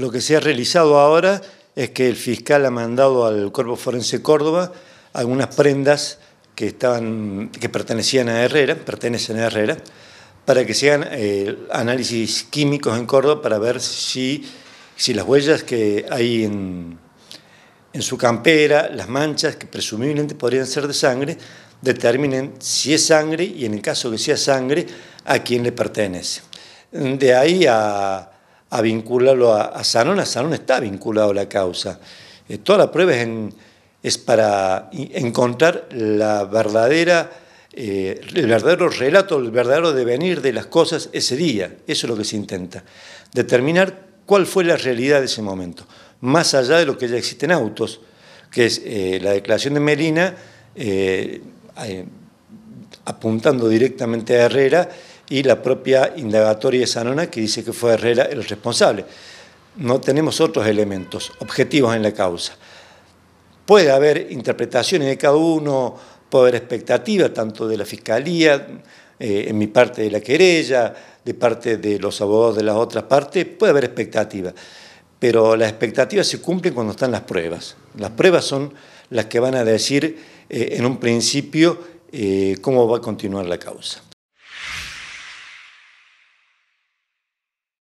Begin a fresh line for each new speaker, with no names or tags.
Lo que se ha realizado ahora es que el fiscal ha mandado al Cuerpo Forense Córdoba algunas prendas que, estaban, que pertenecían a Herrera, pertenecen a Herrera, para que se hagan eh, análisis químicos en Córdoba para ver si, si las huellas que hay en, en su campera, las manchas que presumiblemente podrían ser de sangre, determinen si es sangre y en el caso que sea sangre, a quién le pertenece. De ahí a a vincularlo a, a Sanón. A Sanón está vinculado a la causa. Eh, toda la prueba es, para encontrar la verdadera, eh, el verdadero relato, el verdadero devenir de las cosas ese día. Eso es lo que se intenta. Determinar cuál fue la realidad de ese momento. Más allá de lo que ya existe en autos, que es eh, la declaración de Melina apuntando directamente a Herrera y la propia indagatoria de Sanona que dice que fue Herrera el responsable. No tenemos otros elementos objetivos en la causa. Puede haber interpretaciones de cada uno, puede haber expectativas tanto de la fiscalía, eh, en mi parte de la querella, de parte de los abogados de las otras partes, puede haber expectativas. Pero las expectativas se cumplen cuando están las pruebas. Las pruebas son las que van a decir eh, en un principio eh, cómo va a continuar la causa.